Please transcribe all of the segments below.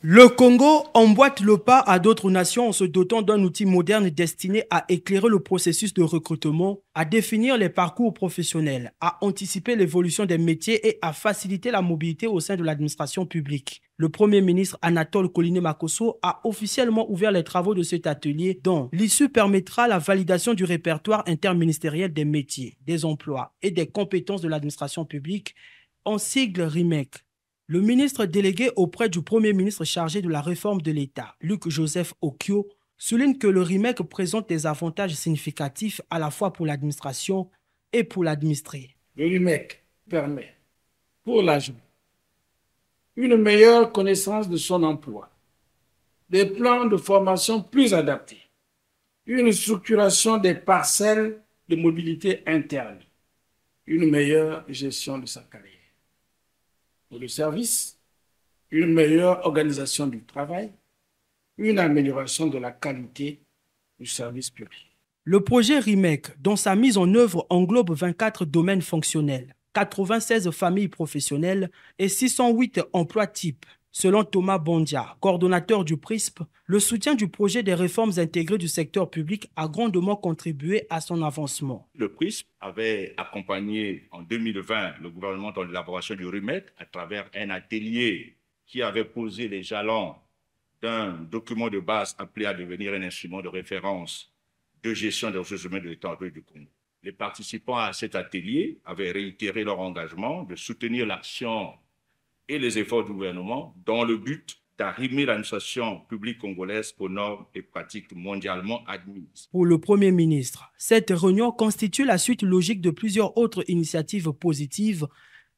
Le Congo emboîte le pas à d'autres nations en se dotant d'un outil moderne destiné à éclairer le processus de recrutement, à définir les parcours professionnels, à anticiper l'évolution des métiers et à faciliter la mobilité au sein de l'administration publique. Le Premier ministre Anatole coliné Makosso a officiellement ouvert les travaux de cet atelier dont l'issue permettra la validation du répertoire interministériel des métiers, des emplois et des compétences de l'administration publique en sigle RIMEC. Le ministre délégué auprès du Premier ministre chargé de la réforme de l'État, Luc-Joseph Okio, souligne que le remake présente des avantages significatifs à la fois pour l'administration et pour l'administré. Le remake permet pour l'agent une meilleure connaissance de son emploi, des plans de formation plus adaptés, une structuration des parcelles de mobilité interne, une meilleure gestion de sa carrière le service, une meilleure organisation du travail, une amélioration de la qualité du service public. Le projet RIMEC, dont sa mise en œuvre englobe 24 domaines fonctionnels, 96 familles professionnelles et 608 emplois types, Selon Thomas Bondia, coordonnateur du PRISP, le soutien du projet des réformes intégrées du secteur public a grandement contribué à son avancement. Le PRISP avait accompagné en 2020 le gouvernement dans l'élaboration du RUMET à travers un atelier qui avait posé les jalons d'un document de base appelé à devenir un instrument de référence de gestion des ressources humaines de l'État du Congo. Les participants à cet atelier avaient réitéré leur engagement de soutenir l'action et les efforts du gouvernement dans le but d'arrimer l'administration publique congolaise aux normes et pratiques mondialement admises. Pour le Premier ministre, cette réunion constitue la suite logique de plusieurs autres initiatives positives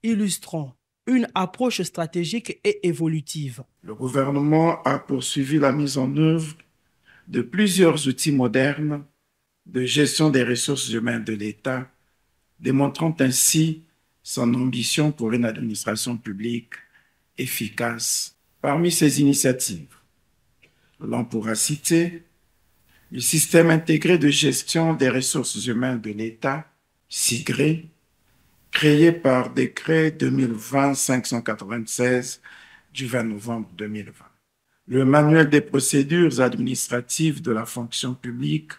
illustrant une approche stratégique et évolutive. Le gouvernement a poursuivi la mise en œuvre de plusieurs outils modernes de gestion des ressources humaines de l'État, démontrant ainsi son ambition pour une administration publique efficace. Parmi ces initiatives, l'on pourra citer le système intégré de gestion des ressources humaines de l'État, SIGRE, créé par décret 2020-596 du 20 novembre 2020. Le manuel des procédures administratives de la fonction publique,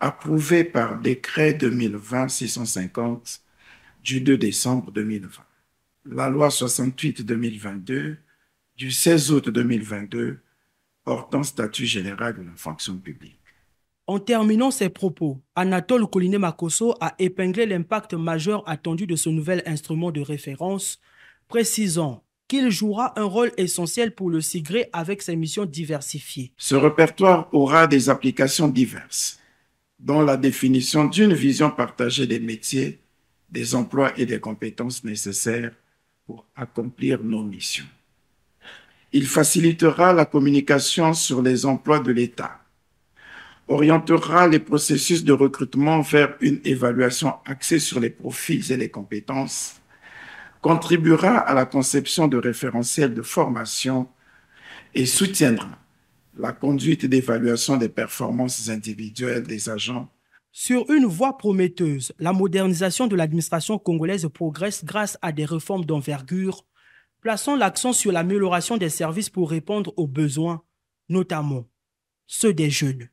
approuvé par décret 2020-650 du 2 décembre 2020, la loi 68-2022 du 16 août 2022 portant statut général de la fonction publique. En terminant ses propos, Anatole Coliné macosso a épinglé l'impact majeur attendu de ce nouvel instrument de référence, précisant qu'il jouera un rôle essentiel pour le SIGRE avec ses missions diversifiées. Ce répertoire aura des applications diverses, dont la définition d'une vision partagée des métiers des emplois et des compétences nécessaires pour accomplir nos missions. Il facilitera la communication sur les emplois de l'État, orientera les processus de recrutement vers une évaluation axée sur les profils et les compétences, contribuera à la conception de référentiels de formation et soutiendra la conduite d'évaluation des performances individuelles des agents sur une voie prometteuse, la modernisation de l'administration congolaise progresse grâce à des réformes d'envergure, plaçant l'accent sur l'amélioration des services pour répondre aux besoins, notamment ceux des jeunes.